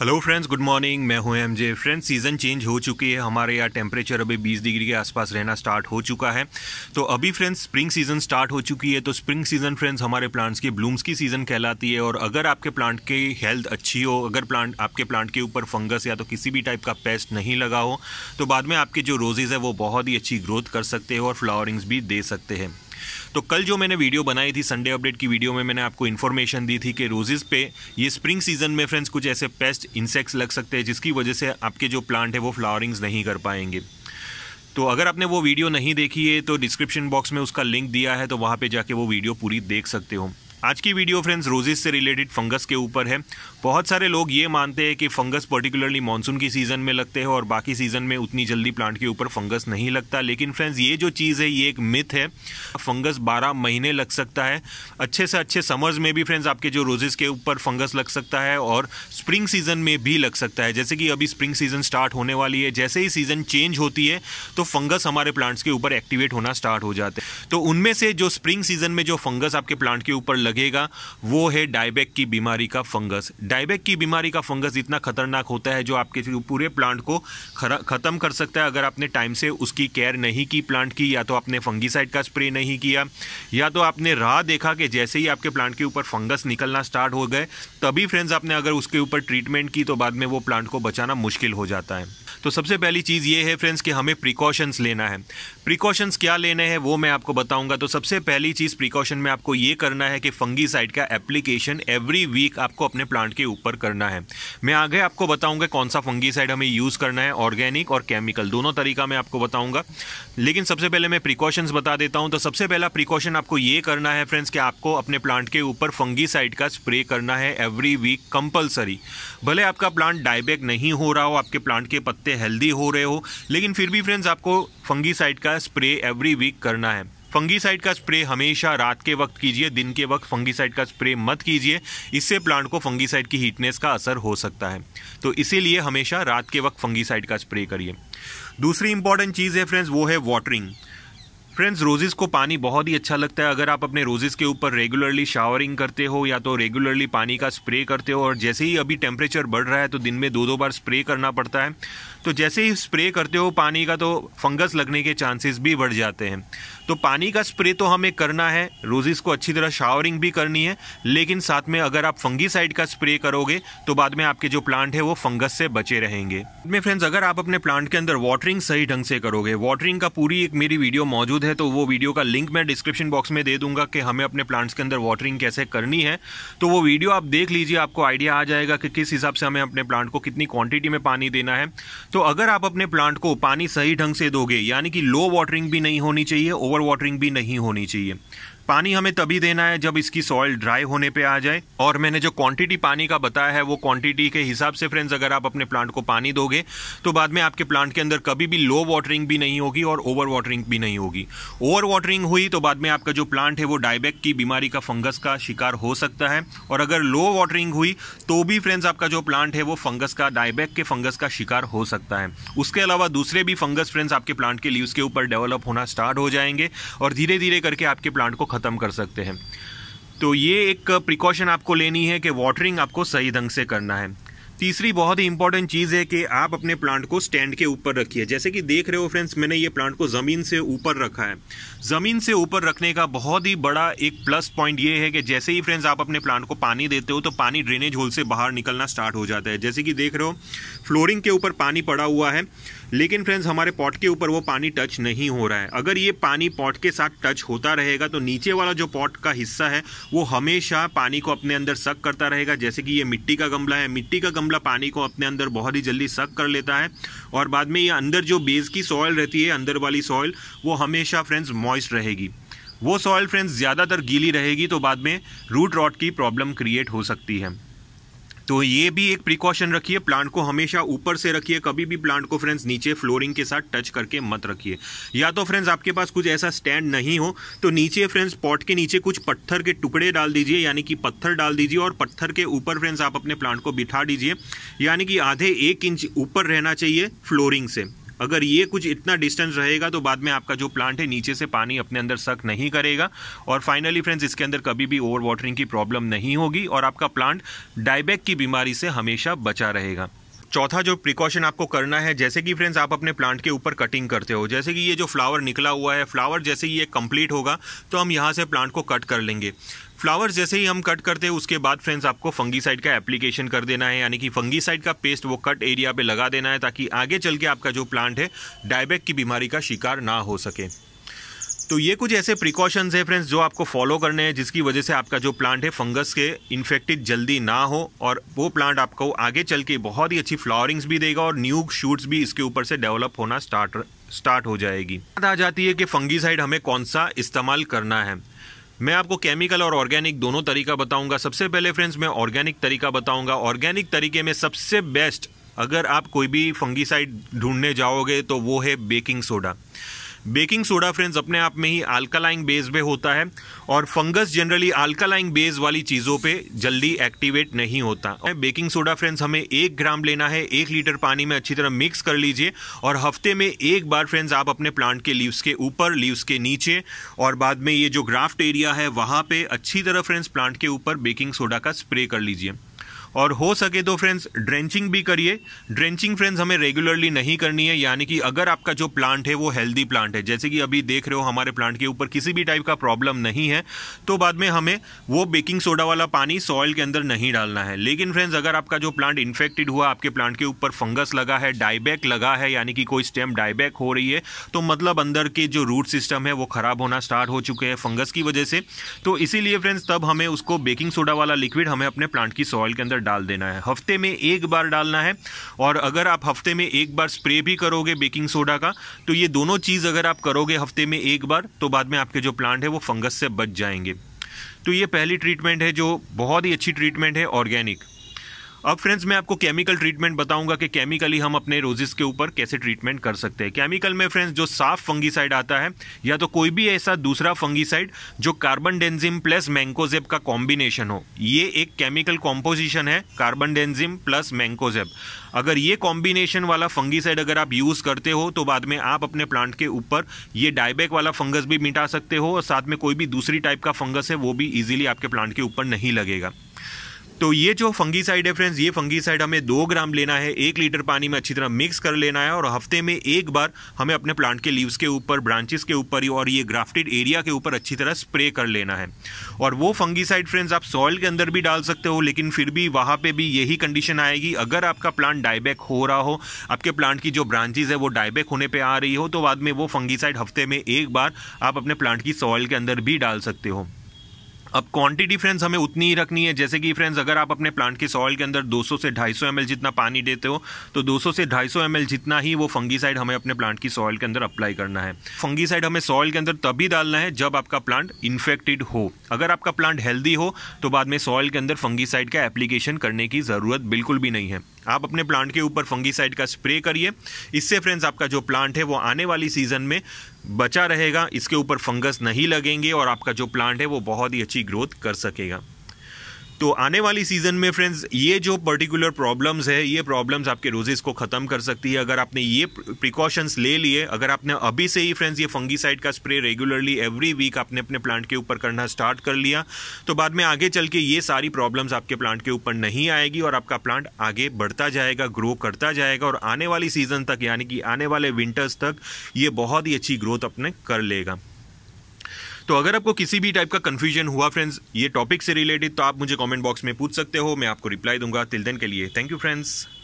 hello friends good morning मैं हूं MJ friends season change हो चुकी है हमारे यहाँ टेम्परेचर अभी 20 डिग्री के आसपास रहना स्टार्ट हो चुका है तो अभी फ्रेंड्स स्प्रिंग सीज़न स्टार्ट हो चुकी है तो स्प्रिंग सीज़न फ्रेंड्स हमारे प्लांट्स की ब्लूम्स की सीज़न कहलाती है और अगर आपके प्लांट की हेल्थ अच्छी हो अगर प्लांट आपके प्लांट के ऊपर फंगस या तो किसी भी टाइप का पेस्ट नहीं लगा हो तो बाद में आपके जो रोजेज़ है वो बहुत ही अच्छी ग्रोथ कर सकते हो और फ्लावरिंग्स भी दे सकते हैं तो कल जो मैंने वीडियो बनाई थी संडे अपडेट की वीडियो में मैंने आपको इन्फॉर्मेशन दी थी कि रोजेज़ पे ये स्प्रिंग सीजन में फ्रेंड्स कुछ ऐसे पेस्ट इंसेक्ट्स लग सकते हैं जिसकी वजह से आपके जो प्लांट है वो फ्लावरिंग्स नहीं कर पाएंगे तो अगर आपने वो वीडियो नहीं देखी है तो डिस्क्रिप्शन बॉक्स में उसका लिंक दिया है तो वहाँ पर जाके वो वीडियो पूरी देख सकते हो आज की वीडियो फ्रेंड्स रोजेस से रिलेटेड फंगस के ऊपर है बहुत सारे लोग ये मानते हैं कि फंगस पर्टिकुलरली मानसून की सीज़न में लगते हैं और बाकी सीज़न में उतनी जल्दी प्लांट के ऊपर फंगस नहीं लगता लेकिन फ्रेंड्स ये जो चीज़ है ये एक मिथ है फंगस 12 महीने लग सकता है अच्छे से अच्छे समर्स में भी फ्रेंड्स आपके जो रोजेस के ऊपर फंगस लग सकता है और स्प्रिंग सीज़न में भी लग सकता है जैसे कि अभी स्प्रिंग सीज़न स्टार्ट होने वाली है जैसे ही सीज़न चेंज होती है तो फंगस हमारे प्लांट्स के ऊपर एक्टिवेट होना स्टार्ट हो जाते हैं तो उनमें से जो स्प्रिंग सीज़न में जो फंगस आपके प्लांट के ऊपर लग लगेगा वो है डायबेक की बीमारी का फंगस डायबेक की बीमारी का फंगस इतना खतरनाक होता है जो आपके पूरे प्लांट को ख़त्म कर सकता है अगर आपने टाइम से उसकी केयर नहीं की प्लांट की या तो आपने फंगीसाइड का स्प्रे नहीं किया या तो आपने राह देखा कि जैसे ही आपके प्लांट के ऊपर फंगस निकलना स्टार्ट हो गए तभी फ्रेंड्स आपने अगर उसके ऊपर ट्रीटमेंट की तो बाद में वो प्लांट को बचाना मुश्किल हो जाता है तो सबसे पहली चीज़ ये है फ्रेंड्स कि हमें प्रिकॉशंस लेना है प्रिकॉशंस क्या लेने हैं वो मैं आपको बताऊंगा तो सबसे पहली चीज़ प्रिकॉशन में आपको ये करना है कि फंगीसाइड का एप्लीकेशन एवरी वीक आपको अपने प्लांट के ऊपर करना है मैं आगे आपको बताऊंगा कौन सा फंगीसाइड हमें यूज़ करना है ऑर्गेनिक और केमिकल दोनों तरीका मैं आपको बताऊंगा लेकिन सबसे पहले मैं प्रिकॉशंस बता देता हूं तो सबसे पहला प्रिकॉशन आपको ये करना है फ्रेंड्स कि आपको अपने प्लांट के ऊपर फंगीसाइड का स्प्रे करना है एवरी वीक कंपलसरी भले आपका प्लांट डायबैक नहीं हो रहा हो आपके प्लांट के पत्ते हेल्दी हो रहे हो लेकिन फिर भी फ्रेंड्स आपको फंगीसाइड का स्प्रे एवरी वीक करना है फंगीसाइड का स्प्रे हमेशा रात के वक्त कीजिए दिन के वक्त फंगीसाइड का स्प्रे मत कीजिए इससे प्लांट को फंगीसाइड की हीटनेस का असर हो सकता है तो इसीलिए हमेशा रात के वक्त फंगीसाइड का स्प्रे करिए दूसरी इंपॉर्टेंट चीज़ है फ्रेंड्स वो है वाटरिंग फ्रेंड्स रोजेज़ को पानी बहुत ही अच्छा लगता है अगर आप अपने रोजेज़ के ऊपर रेगुलरली शावरिंग करते हो या तो रेगुलरली पानी का स्प्रे करते हो और जैसे ही अभी टेम्परेचर बढ़ रहा है तो दिन में दो दो बार स्प्रे करना पड़ता है तो जैसे ही स्प्रे करते हो पानी का तो फंगस लगने के चांसेस भी बढ़ जाते हैं तो पानी का स्प्रे तो हमें करना है रोजिस को अच्छी तरह शावरिंग भी करनी है लेकिन साथ में अगर आप फंगीसाइड का स्प्रे करोगे तो बाद में आपके जो प्लांट है वो फंगस से बचे रहेंगे में फ्रेंड्स अगर आप अपने प्लांट के अंदर वाटरिंग सही ढंग से करोगे वाटरिंग का पूरी एक मेरी वीडियो मौजूद है तो वो वीडियो का लिंक मैं डिस्क्रिप्शन बॉक्स में दे दूंगा कि हमें अपने प्लांट्स के अंदर वाटरिंग कैसे करनी है तो वो वीडियो आप देख लीजिए आपको आइडिया आ जाएगा कि किस हिसाब से हमें अपने प्लांट को कितनी क्वांटिटी में पानी देना है तो अगर आप अपने प्लांट को पानी सही ढंग से दोगे यानी कि लो वाटरिंग भी नहीं होनी चाहिए ओवर ओवर वाटरिंग भी नहीं होनी चाहिए पानी हमें तभी देना है जब इसकी सॉइल ड्राई होने पे आ जाए और मैंने जो क्वांटिटी पानी का बताया है वो क्वांटिटी के हिसाब से फ्रेंड्स अगर आप अपने प्लांट को पानी दोगे तो बाद में आपके प्लांट के अंदर कभी भी लो वाटरिंग भी नहीं होगी और ओवर वाटरिंग भी नहीं होगी ओवर वाटरिंग हुई तो बाद में आपका जो प्लांट है वो डायबैक की बीमारी का फंगस का शिकार हो सकता है और अगर लो वाटरिंग हुई तो भी फ्रेंड्स आपका जो प्लांट है वो फंगस का डायबैक के फंगस का शिकार हो सकता है उसके अलावा दूसरे भी फंगस फ्रेंड्स आपके प्लांट के लीव्स के ऊपर डेवलप होना स्टार्ट हो जाएंगे और धीरे धीरे करके आपके प्लांट को ख़त्म कर सकते हैं तो ये एक प्रिकॉशन आपको लेनी है कि वाटरिंग आपको सही ढंग से करना है तीसरी बहुत ही इंपॉर्टेंट चीज़ है कि आप अपने प्लांट को स्टैंड के ऊपर रखिए जैसे कि देख रहे हो फ्रेंड्स मैंने ये प्लांट को ज़मीन से ऊपर रखा है ज़मीन से ऊपर रखने का बहुत ही बड़ा एक प्लस पॉइंट ये है कि जैसे ही फ्रेंड्स आप अपने प्लांट को पानी देते हो तो पानी ड्रेनेज होल से बाहर निकलना स्टार्ट हो जाता है जैसे कि देख रहे हो फ्लोरिंग के ऊपर पानी पड़ा हुआ है लेकिन फ्रेंड्स हमारे पॉट के ऊपर वो पानी टच नहीं हो रहा है अगर ये पानी पॉट के साथ टच होता रहेगा तो नीचे वाला जो पॉट का हिस्सा है वो हमेशा पानी को अपने अंदर सक करता रहेगा जैसे कि ये मिट्टी का गमला है मिट्टी का गमला पानी को अपने अंदर बहुत ही जल्दी सक कर लेता है और बाद में ये अंदर जो बेस की सॉयल रहती है अंदर वाली सॉयल वो हमेशा फ्रेंड्स मॉइस्ट रहेगी वो सॉयल फ्रेंड्स ज़्यादातर गीली रहेगी तो बाद में रूट रॉट की प्रॉब्लम क्रिएट हो सकती है तो ये भी एक प्रिकॉशन रखिए प्लांट को हमेशा ऊपर से रखिए कभी भी प्लांट को फ्रेंड्स नीचे फ्लोरिंग के साथ टच करके मत रखिए या तो फ्रेंड्स आपके पास कुछ ऐसा स्टैंड नहीं हो तो नीचे फ्रेंड्स पॉट के नीचे कुछ पत्थर के टुकड़े डाल दीजिए यानी कि पत्थर डाल दीजिए और पत्थर के ऊपर फ्रेंड्स आप अपने प्लांट को बिठा दीजिए यानी कि आधे एक इंच ऊपर रहना चाहिए फ्लोरिंग से अगर ये कुछ इतना डिस्टेंस रहेगा तो बाद में आपका जो प्लांट है नीचे से पानी अपने अंदर सक नहीं करेगा और फाइनली फ्रेंड्स इसके अंदर कभी भी ओवर वाटरिंग की प्रॉब्लम नहीं होगी और आपका प्लांट डायबैक की बीमारी से हमेशा बचा रहेगा चौथा जो प्रिकॉशन आपको करना है जैसे कि फ्रेंड्स आप अपने प्लांट के ऊपर कटिंग करते हो जैसे कि ये जो फ्लावर निकला हुआ है फ्लावर जैसे ही ये कंप्लीट होगा तो हम यहाँ से प्लांट को कट कर लेंगे फ्लावर्स जैसे ही हम कट करते हैं उसके बाद फ्रेंड्स आपको फंगीसाइड का एप्लीकेशन कर देना है यानी कि फंगीसाइड का पेस्ट वो कट एरिया पे लगा देना है ताकि आगे चल के आपका जो प्लांट है डायबैक की बीमारी का शिकार ना हो सके तो ये कुछ ऐसे प्रिकॉशंस है फ्रेंड्स जो आपको फॉलो करने हैं जिसकी वजह से आपका जो प्लांट है फंगस के इन्फेक्टेड जल्दी ना हो और वो प्लांट आपको आगे चल के बहुत ही अच्छी फ्लावरिंग्स भी देगा और न्यू शूट्स भी इसके ऊपर से डेवलप होना स्टार्ट स्टार्ट हो जाएगी बात आ जाती है कि फंगीसाइड हमें कौन सा इस्तेमाल करना है मैं आपको केमिकल और ऑर्गेनिक दोनों तरीका बताऊंगा सबसे पहले फ्रेंड्स मैं ऑर्गेनिक तरीका बताऊंगा ऑर्गेनिक तरीके में सबसे बेस्ट अगर आप कोई भी फंगीसाइड ढूंढने जाओगे तो वो है baking soda baking soda friends अपने आप में ही आल्कालाइन बेस पे होता है और फंगस जनरली आल्कालाइन बेस वाली चीज़ों पे जल्दी एक्टिवेट नहीं होता बेकिंग सोडा फ्रेंड्स हमें एक ग्राम लेना है एक लीटर पानी में अच्छी तरह मिक्स कर लीजिए और हफ्ते में एक बार फ्रेंड्स आप अपने प्लांट के लीव्स के ऊपर लीव्स के नीचे और बाद में ये जो ग्राफ्ट एरिया है वहाँ पर अच्छी तरह फ्रेंड्स प्लांट के ऊपर बेकिंग सोडा का स्प्रे कर लीजिए और हो सके तो फ्रेंड्स ड्रेंचिंग भी करिए ड्रेंचिंग फ्रेंड्स हमें रेगुलरली नहीं करनी है यानी कि अगर आपका जो प्लांट है वो हेल्दी प्लांट है जैसे कि अभी देख रहे हो हमारे प्लांट के ऊपर किसी भी टाइप का प्रॉब्लम नहीं है तो बाद में हमें वो बेकिंग सोडा वाला पानी सॉइल के अंदर नहीं डालना है लेकिन फ्रेंड्स अगर आपका जो प्लांट इन्फेक्टेड हुआ आपके प्लांट के ऊपर फंगस लगा है डायबैक लगा है यानी कि कोई स्टेम डाइबैक हो रही है तो मतलब अंदर के जो रूट सिस्टम है वो ख़राब होना स्टार्ट हो चुके हैं फंगस की वजह से तो इसीलिए फ्रेंड्स तब हमें उसको बेकिंग सोडा वाला लिक्विड हमें अपने प्लांट की सॉइल के अंदर डाल देना है हफ्ते में एक बार डालना है और अगर आप हफ्ते में एक बार स्प्रे भी करोगे बेकिंग सोडा का तो ये दोनों चीज़ अगर आप करोगे हफ्ते में एक बार तो बाद में आपके जो प्लांट है वो फंगस से बच जाएंगे तो ये पहली ट्रीटमेंट है जो बहुत ही अच्छी ट्रीटमेंट है ऑर्गेनिक अब फ्रेंड्स मैं आपको केमिकल ट्रीटमेंट बताऊंगा कि केमिकली हम अपने रोजेस के ऊपर कैसे ट्रीटमेंट कर सकते हैं केमिकल में फ्रेंड्स जो साफ फंगीसाइड आता है या तो कोई भी ऐसा दूसरा फंगीसाइड जो कार्बन डेंजिम प्लस मैंकोजेब का कॉम्बिनेशन हो ये एक केमिकल कॉम्पोजिशन है कार्बन डेंजिम प्लस मैंकोजेब अगर ये कॉम्बिनेशन वाला फंगीसाइड अगर आप यूज़ करते हो तो बाद में आप अपने प्लांट के ऊपर ये डायबैक वाला फंगस भी मिटा सकते हो और साथ में कोई भी दूसरी टाइप का फंगस है वो भी ईजिली आपके प्लांट के ऊपर नहीं लगेगा तो ये जो फंगीसाइड है फ्रेंड्स ये फंगीसाइड हमें दो ग्राम लेना है एक लीटर पानी में अच्छी तरह मिक्स कर लेना है और हफ्ते में एक बार हमें अपने प्लांट के लीव्स के ऊपर ब्रांचेस के ऊपर और ये ग्राफ्टेड एरिया के ऊपर अच्छी तरह स्प्रे कर लेना है और वो फंगीसाइड फ्रेंड्स आप सॉइल के अंदर भी डाल सकते हो लेकिन फिर भी वहाँ पर भी यही कंडीशन आएगी अगर आपका प्लांट डायबैक हो रहा हो आपके प्लांट की जो ब्रांचेज है वो डायबैक होने पर आ रही हो तो बाद में वो फंगीसाइड हफ्ते में एक बार आप अपने प्लांट की सॉइल के अंदर भी डाल सकते हो अब क्वांटिटी फ्रेंड्स हमें उतनी ही रखनी है जैसे कि फ्रेंड्स अगर आप अपने प्लांट के सॉइल के अंदर 200 से 250 सौ जितना पानी देते हो तो 200 से 250 सौ जितना ही वो फंगीसाइड हमें अपने प्लांट की सॉइल के अंदर अप्लाई करना है फंगीसाइड हमें सॉइल के अंदर तभी डालना है जब आपका प्लांट इन्फेक्टेड हो अगर आपका प्लांट हेल्दी हो तो बाद में सॉइल के अंदर फंगीसाइड का एप्लीकेशन करने की ज़रूरत बिल्कुल भी नहीं है आप अपने प्लांट के ऊपर फंगीसाइड का स्प्रे करिए इससे फ्रेंड्स आपका जो प्लांट है वो आने वाली सीजन में बचा रहेगा इसके ऊपर फंगस नहीं लगेंगे और आपका जो प्लांट है वो बहुत ही अच्छी ग्रोथ कर सकेगा तो आने वाली सीज़न में फ्रेंड्स ये जो पर्टिकुलर प्रॉब्लम्स है ये प्रॉब्लम्स आपके रोजेस को ख़त्म कर सकती है अगर आपने ये प्रिकॉशंस ले लिए अगर आपने अभी से ही फ्रेंड्स ये फंगीसाइड का स्प्रे रेगुलरली एवरी वीक आपने अपने प्लांट के ऊपर करना स्टार्ट कर लिया तो बाद में आगे चल के ये सारी प्रॉब्लम्स आपके प्लांट के ऊपर नहीं आएगी और आपका प्लांट आगे बढ़ता जाएगा ग्रो करता जाएगा और आने वाली सीज़न तक यानी कि आने वाले विंटर्स तक ये बहुत ही अच्छी ग्रोथ अपने कर लेगा तो अगर आपको किसी भी टाइप का कन्फ्यूजन हुआ फ्रेंड्स ये टॉपिक से रिलेटेड तो आप मुझे कॉमेंट बॉक्स में पूछ सकते हो मैं आपको रिप्लाई दूंगा तिल देन के लिए थैंक यू फ्रेंड्स